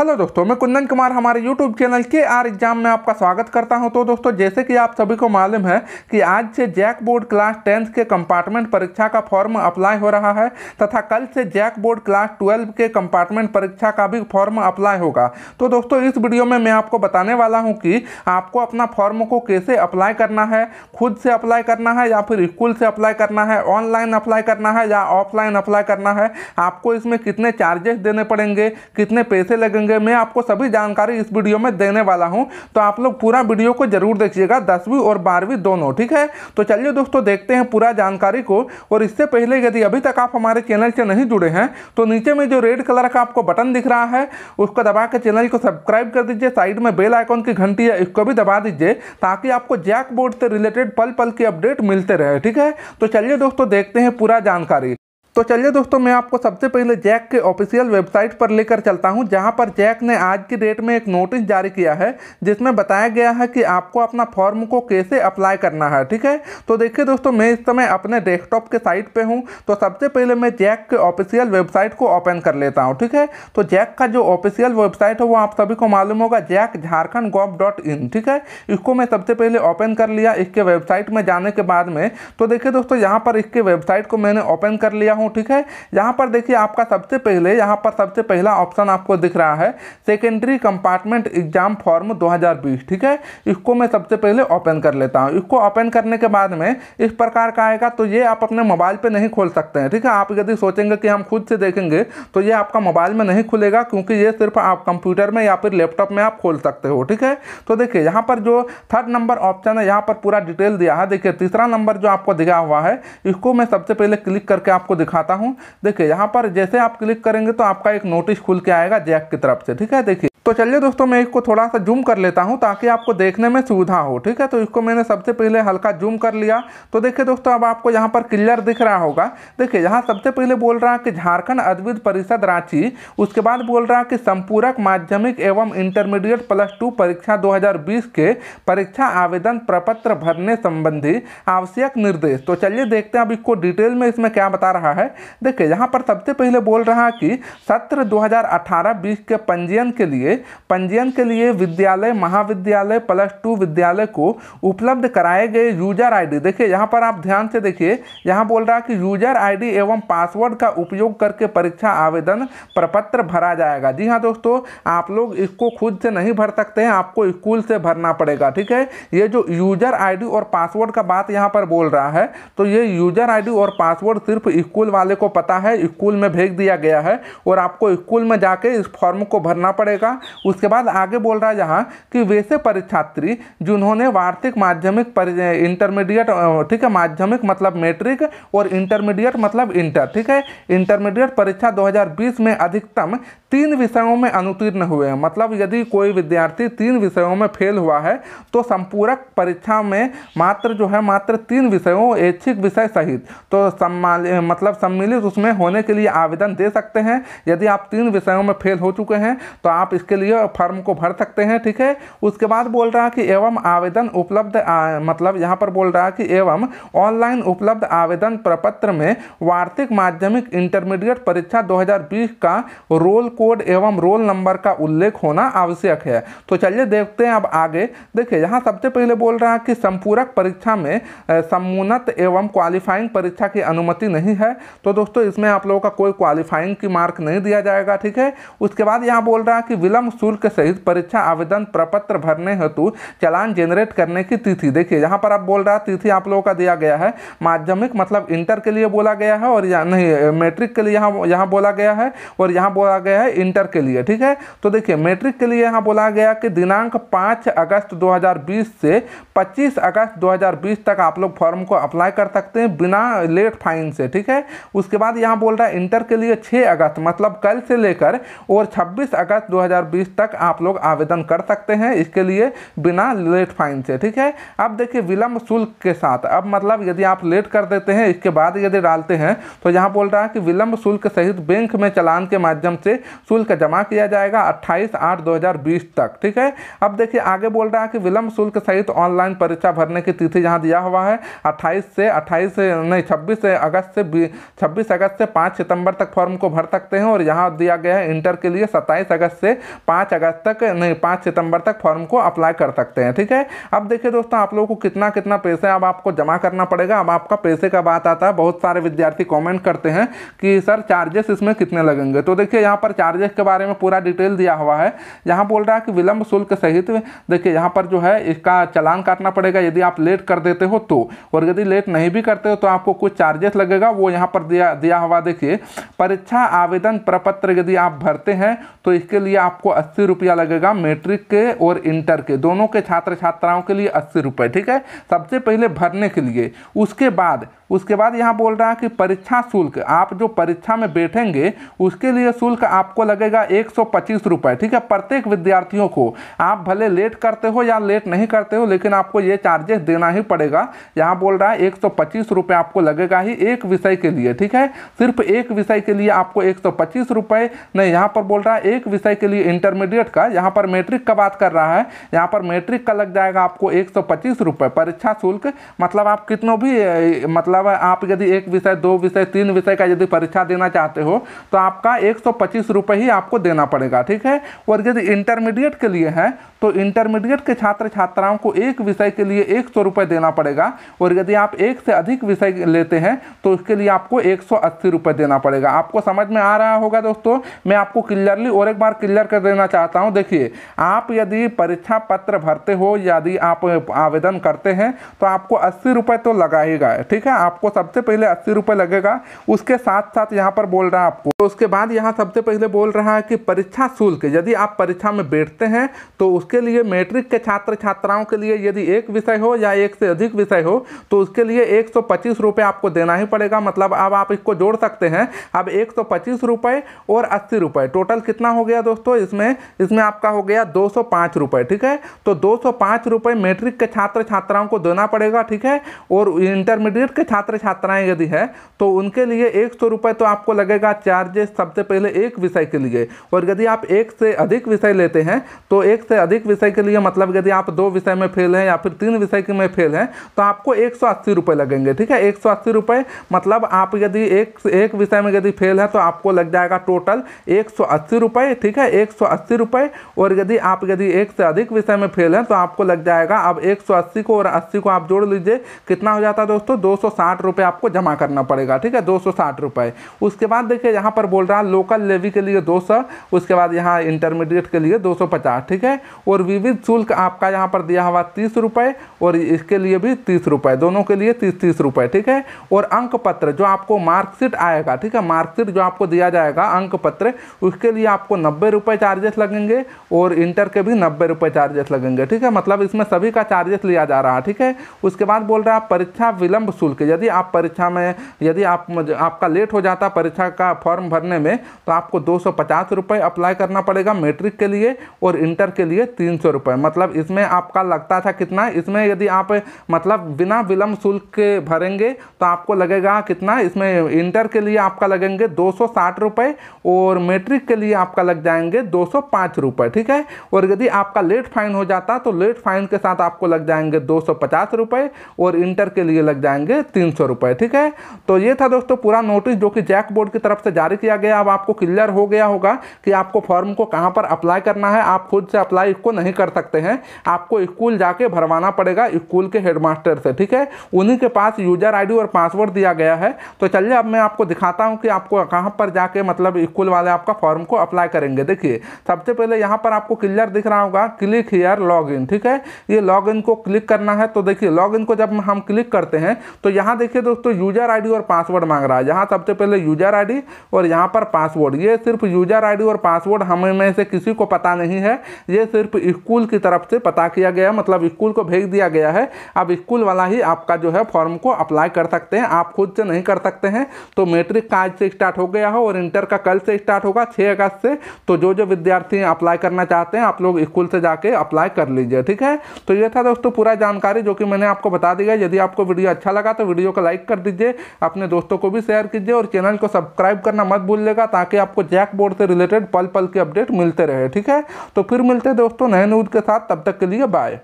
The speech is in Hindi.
हेलो दोस्तों मैं कुंदन कुमार हमारे यूट्यूब चैनल के आर एग्जाम में आपका स्वागत करता हूं तो दोस्तों जैसे कि आप सभी को मालूम है कि आज से जैक बोर्ड क्लास टेंथ के कंपार्टमेंट परीक्षा का फॉर्म अप्लाई हो रहा है तथा कल से जैक बोर्ड क्लास ट्वेल्व के कंपार्टमेंट परीक्षा का भी फॉर्म अप्लाई होगा तो दोस्तों इस वीडियो में मैं आपको बताने वाला हूँ कि आपको अपना फॉर्म को कैसे अप्लाई करना है खुद से अप्लाई करना है या फिर स्कूल से अप्लाई करना है ऑनलाइन अप्लाई करना है या ऑफलाइन अप्लाई करना है आपको इसमें कितने चार्जेस देने पड़ेंगे कितने पैसे लगेंगे रहेंगे मैं आपको सभी जानकारी इस वीडियो में देने वाला हूँ तो आप लोग पूरा वीडियो को जरूर देखिएगा दसवीं और बारहवीं दोनों ठीक है तो चलिए दोस्तों देखते हैं पूरा जानकारी को और इससे पहले यदि अभी तक आप हमारे चैनल से नहीं जुड़े हैं तो नीचे में जो रेड कलर का आपको बटन दिख रहा है उसको दबा के चैनल को सब्सक्राइब कर दीजिए साइड में बेल आइकॉन की घंटी है इसको भी दबा दीजिए ताकि आपको जैक बोर्ड से रिलेटेड पल पल की अपडेट मिलते रहे ठीक है तो चलिए दोस्तों देखते हैं पूरा जानकारी तो चलिए दोस्तों मैं आपको सबसे पहले जैक के ऑफिशियल वेबसाइट पर लेकर चलता हूं जहां पर जैक ने आज की डेट में एक नोटिस जारी किया है जिसमें बताया गया है कि आपको अपना फॉर्म को कैसे अप्लाई करना है ठीक है तो देखिए दोस्तों मैं इस समय अपने डेस्कटॉप के साइट पर हूँ तो सबसे पहले मैं जैक के ऑफिशियल वेबसाइट को ओपन कर लेता हूँ ठीक है तो जैक का जो ऑफिशियल वेबसाइट है वो आप सभी को मालूम होगा JAC Jharkhand gov dot in ठीक है इसको मैं सबसे पहले ओपन कर लिया इसके वेबसाइट में जाने के बाद में तो देखिए दोस्तों यहाँ पर इसके वेबसाइट को मैंने ओपन कर लिया हूँ हूँ ठीक है यहाँ पर देखिए आपका सबसे पहले यहाँ पर सबसे पहला ऑप्शन आपको दिख रहा है सेकेंडरी कंपार्टमेंट एग्जाम फॉर्म 2020 ठीक है इसको मैं सबसे पहले ओपन कर लेता हूँ इसको ओपन करने के बाद में इस प्रकार का आएगा तो ये आप अपने मोबाइल पर नहीं खोल सकते हैं ठीक है आप यदि सोचेंगे कि हम खुद से देखेंगे तो ये आपका मोबाइल में नहीं खुलेगा क्योंकि ये सिर्फ आप कंप्यूटर में या फिर लैपटॉप में आप खोल सकते हो ठीक है तो देखिए यहाँ पर जो थर्ड नंबर ऑप्शन है यहाँ पर पूरा डिटेल दिया है देखिए तीसरा नंबर जो आपको दिया हुआ है इसको मैं सबसे पहले क्लिक करके आपको दिखा दिखाता हूँ देखिए यहाँ पर जैसे आप क्लिक करेंगे तो आपका एक नोटिस खुल के आएगा जैक की तरफ से ठीक है देखिए तो चलिए दोस्तों मैं इसको थोड़ा सा जूम कर लेता हूँ ताकि आपको देखने में सुविधा हो ठीक है तो इसको मैंने सबसे पहले हल्का जूम कर लिया तो देखिए दोस्तों अब आपको यहाँ पर क्लियर दिख रहा होगा देखिए यहाँ सबसे पहले बोल रहा है कि झारखंड अद्वित परिषद रांची उसके बाद बोल रहा है कि संपूरक माध्यमिक एवं इंटरमीडिएट प्लस टू परीक्षा दो के परीक्षा आवेदन प्रपत्र भरने संबंधी आवश्यक निर्देश तो चलिए देखते हैं अब इसको डिटेल में इसमें क्या बता रहा है देखिए यहाँ पर सबसे पहले बोल रहा है कि सत्र दो हज़ार के पंजीयन के लिए पंजीयन के लिए विद्यालय महाविद्यालय प्लस टू विद्यालय को उपलब्ध कराए गए यूजर आईडी देखिए यहाँ पर आप ध्यान से देखिए यहाँ बोल रहा है कि यूजर आईडी एवं पासवर्ड का उपयोग करके परीक्षा आवेदन प्रपत्र भरा जाएगा जी हाँ दोस्तों आप लोग इसको खुद से नहीं भर सकते हैं आपको स्कूल से भरना पड़ेगा ठीक है ये जो यूजर आई और पासवर्ड का बात यहाँ पर बोल रहा है तो ये यूजर आई और पासवर्ड सिर्फ स्कूल वाले को पता है स्कूल में भेज दिया गया है और आपको स्कूल में जाके इस फॉर्म को भरना पड़ेगा उसके बाद आगे बोल रहा है यहाँ कि वैसे परीक्षार्थी जिन्होंने वार्षिक माध्यमिक इंटरमीडिएट ठीक है माध्यमिक मतलब मैट्रिक और इंटरमीडिएट मतलब इंटर ठीक है इंटरमीडिएट परीक्षा 2020 में अधिकतम तीन विषयों में अनुतीर्ण हुए हैं मतलब यदि कोई विद्यार्थी तीन विषयों में फेल हुआ है तो संपूरक परीक्षा में मात्र जो है मात्र तीन विषयों ऐच्छिक विषय सहित तो सम्मान मतलब सम्मिलित उसमें होने के लिए आवेदन दे सकते हैं यदि आप तीन विषयों में फेल हो चुके हैं तो आप इस इसके लिए फॉर्म को भर सकते हैं ठीक है उसके बाद बोल रहा है कि एवं आवेदन उपलब्ध मतलब यहाँ पर बोल रहा है कि एवं ऑनलाइन उपलब्ध आवेदन प्रपत्र में वार्षिक माध्यमिक इंटरमीडिएट परीक्षा 2020 का रोल कोड एवं रोल नंबर का उल्लेख होना आवश्यक है तो चलिए देखते हैं अब आगे देखिए यहाँ सबसे पहले बोल रहा है कि संपूरक परीक्षा में सम्मुन्नत एवं क्वालिफाइंग परीक्षा की अनुमति नहीं है तो दोस्तों इसमें आप लोगों का कोई क्वालिफाइंग की मार्क नहीं दिया जाएगा ठीक है उसके बाद यहाँ बोल रहा है कि विलंब विलम्ब शुल्क सहित परीक्षा आवेदन प्रपत्र भरने हेतु चलान जेनरेट करने की तिथि देखिए यहाँ पर आप बोल रहा तिथि आप लोगों का दिया गया है माध्यमिक मतलब इंटर के लिए बोला गया है और नहीं मैट्रिक के लिए यहाँ यहाँ बोला गया है और यहाँ बोला गया है इंटर के लिए ठीक है तो देखिए मैट्रिक के लिए यहाँ बोला गया कि दिनांक पाँच अगस्त दो से पच्चीस अगस्त दो तक आप लोग फॉर्म को अप्लाई कर सकते हैं बिना लेट फाइन से ठीक है उसके बाद यहाँ बोल रहा है इंटर के लिए छः अगस्त मतलब कल से लेकर और 26 अगस्त 2020 तक आप लोग आवेदन कर सकते हैं इसके लिए बिना लेट फाइन से ठीक है अब देखिए विलम्ब शुल्क के साथ अब मतलब यदि आप लेट कर देते हैं इसके बाद यदि डालते हैं तो यहाँ बोल रहा है कि विलम्ब शुल्क सहित बैंक में चलान के माध्यम से शुल्क जमा किया जाएगा अट्ठाईस आठ दो तक ठीक है अब देखिए आगे बोल रहा है कि विलम्ब शुल्क सहित ऑनलाइन परीक्षा भरने की तिथि यहाँ दिया हुआ है अट्ठाईस से अट्ठाईस नहीं छब्बीस अगस्त से छब्बीस अगस्त से पाँच सितंबर तक फॉर्म को भर सकते हैं और यहाँ दिया गया है इंटर के लिए सत्ताईस अगस्त से पाँच अगस्त तक नहीं पाँच सितंबर तक फॉर्म को अप्लाई कर सकते हैं ठीक है अब देखिए दोस्तों आप लोगों को कितना कितना पैसे अब आपको जमा करना पड़ेगा अब आपका पैसे का बात आता है बहुत सारे विद्यार्थी कॉमेंट करते हैं कि सर चार्जेस इसमें कितने लगेंगे तो देखिए यहाँ पर चार्जेस के बारे में पूरा डिटेल दिया हुआ है यहाँ बोल रहा है कि विलंब शुल्क सहित देखिए यहाँ पर जो है इसका चलान काटना पड़ेगा यदि आप लेट कर देते हो तो और यदि लेट नहीं भी करते हो तो आपको कुछ चार्जेस लगेगा वो यहाँ पर दिया दिया हुआ देखिए परीक्षा आवेदन प्रपत्र यदि आप भरते हैं तो इसके लिए आपको आपको अस्सी रुपया लगेगा मेट्रिक के और इंटर के दोनों के छात्र छात्राओं के लिए अस्सी रुपये ठीक है सबसे पहले भरने के लिए उसके बाद उसके बाद यहाँ बोल रहा है कि परीक्षा शुल्क आप जो परीक्षा में बैठेंगे उसके लिए शुल्क आपको लगेगा एक सौ ठीक है प्रत्येक विद्यार्थियों को आप भले लेट करते हो या लेट नहीं करते हो लेकिन आपको ये चार्जेस देना ही पड़ेगा यहाँ बोल रहा है एक सौ आपको लगेगा ही एक विषय के लिए ठीक है सिर्फ एक विषय के लिए आपको एक सौ नहीं यहाँ पर बोल रहा है एक विषय के लिए इंटरमीडिएट का यहाँ पर मैट्रिक का बात कर रहा है यहाँ पर मैट्रिक का लग जाएगा आपको एक सौ परीक्षा शुल्क मतलब आप कितनों भी मतलब अलावा आप यदि एक विषय दो विषय तीन विषय का यदि परीक्षा देना चाहते हो तो आपका एक सौ ही आपको देना पड़ेगा ठीक है और यदि इंटरमीडिएट के लिए है तो इंटरमीडिएट के छात्र छात्राओं को एक विषय के लिए एक सौ रुपये देना पड़ेगा और यदि आप एक से अधिक विषय लेते हैं तो उसके लिए आपको एक सौ अस्सी रुपये देना पड़ेगा आपको समझ में आ रहा होगा दोस्तों मैं आपको क्लियरली और एक बार क्लियर कर देना चाहता हूँ देखिए आप यदि परीक्षा पत्र भरते हो यदि आप आवेदन करते हैं तो आपको अस्सी रुपये तो लगाएगा ठीक है आपको सबसे पहले अस्सी रुपये लगेगा उसके साथ साथ यहाँ पर बोल रहा है आपको तो उसके बाद यहाँ सबसे पहले बोल रहा है कि परीक्षा शुल्क यदि आप परीक्षा में बैठते हैं तो उस उसके लिए मैट्रिक के छात्र छात्राओं के लिए यदि एक विषय हो या एक से अधिक विषय हो तो उसके लिए एक सौ आपको देना ही पड़ेगा मतलब अब आप इसको जोड़ सकते हैं अब एक सौ और अस्सी टोटल कितना हो गया दोस्तों इसमें इसमें आपका हो गया दो सौ ठीक है तो दो सौ मैट्रिक के छात्र छात्राओं को देना पड़ेगा ठीक है और इंटरमीडिएट के छात्र छात्राएं यदि है तो उनके लिए एक सौ रुपए तो आपको लगेगा चार्जेस सबसे पहले एक विषय के लिए और यदि आप एक से अधिक विषय लेते हैं तो एक से अधिक एक विषय के लिए मतलब यदि आप दो विषय में फेल हैं या फिर तीन विषय में फेल हैं तो आपको एक सौ अस्सी रुपये लगेंगे ठीक है एक सौ अस्सी रुपये मतलब आप यदि एक एक विषय में यदि फेल है तो आपको लग जाएगा टोटल एक सौ अस्सी रुपये ठीक है एक सौ अस्सी रुपये और यदि आप यदि एक से अधिक विषय में फेल हैं तो आपको लग जाएगा अब एक सौ अस्सी को और अस्सी को आप जोड़ लीजिए कितना हो जाता है दोस्तों दो सौ साठ रुपये आपको जमा करना पड़ेगा ठीक है दो सौ साठ रुपये उसके बाद देखिए यहाँ पर बोल रहा है लोकल लेवी के लिए दो सौ उसके बाद यहाँ इंटरमीडिएट के लिए दो सौ पचास ठीक है और विविध शुल्क आपका यहाँ पर दिया हुआ तीस रुपये और इसके लिए भी तीस रुपये दोनों के लिए तीस तीस रुपये ठीक है और अंक पत्र जो आपको मार्कशीट आएगा ठीक है मार्कशीट जो आपको दिया जाएगा अंक पत्र उसके लिए आपको नब्बे रुपये चार्जेस लगेंगे और इंटर के भी नब्बे रुपये चार्जेस लगेंगे ठीक है मतलब इसमें सभी का चार्जेस लिया जा रहा है ठीक है उसके बाद बोल रहा है परीक्षा विलंब शुल्क यदि आप परीक्षा में यदि आप आपका लेट हो जाता परीक्षा का फॉर्म भरने में तो आपको दो सौ अप्लाई करना पड़ेगा मेट्रिक के लिए और इंटर के लिए तीन सौ रुपये मतलब इसमें आपका लगता था कितना इसमें यदि आप मतलब बिना विलम्ब शुल्क के भरेंगे तो आपको लगेगा कितना इसमें इंटर के लिए आपका लगेंगे दो सौ साठ और मेट्रिक के लिए आपका लग जाएंगे दो सौ पाँच ठीक है और यदि आपका लेट फाइन हो जाता तो लेट फाइन के साथ आपको लग जाएंगे दो सौ पचास रुपये और इंटर के लिए लग जाएंगे तीन सौ रुपये ठीक है तो ये था दोस्तों पूरा नोटिस जो कि जैक बोर्ड की तरफ से जारी किया गया अब आपको क्लियर हो गया होगा कि आपको फॉर्म को कहाँ पर अप्लाई करना है आप खुद से अप्लाई को नहीं कर सकते हैं आपको स्कूल जाके भरवाना पड़ेगा स्कूल के हेडमास्टर से ठीक है उन्हीं के पास यूजर आईडी और पासवर्ड दिया गया है तो चलिए अब मैं आपको दिखाता हूँ कि आपको कहाँ पर जाके मतलब स्कूल वाले आपका फॉर्म को अप्लाई करेंगे देखिए सबसे पहले यहाँ पर आपको क्लियर दिख रहा होगा क्लिक हेयर लॉग ठीक है ये लॉग को क्लिक करना है तो देखिए लॉग को जब हम क्लिक करते हैं तो यहाँ देखिए दोस्तों यूजर आई और पासवर्ड मांग रहा है यहाँ सबसे पहले यूजर आई और यहाँ पर पासवर्ड ये सिर्फ यूजर आई और पासवर्ड हमें में से किसी को पता नहीं है ये सिर्फ स्कूल की तरफ से पता किया गया मतलब स्कूल को भेज दिया गया है अब स्कूल वाला ही आपका जो है फॉर्म को अप्लाई कर सकते हैं आप खुद से नहीं कर सकते हैं तो मेट्रिक का आज से स्टार्ट हो गया है और इंटर का कल से स्टार्ट होगा छः अगस्त से तो जो जो विद्यार्थी अप्लाई करना चाहते हैं आप लोग स्कूल से जाके अप्लाई कर लीजिए ठीक है तो ये था दोस्तों पूरा जानकारी जो कि मैंने आपको बता दिया यदि आपको वीडियो अच्छा लगा तो वीडियो को लाइक कर दीजिए अपने दोस्तों को भी शेयर कीजिए और चैनल को सब्सक्राइब करना मत भूलिएगा ताकि आपको जैक बोर्ड से रिलेटेड पल पल की अपडेट मिलते रहे ठीक है तो फिर मिलते दोस्तों नए के साथ तब तक के लिए बाय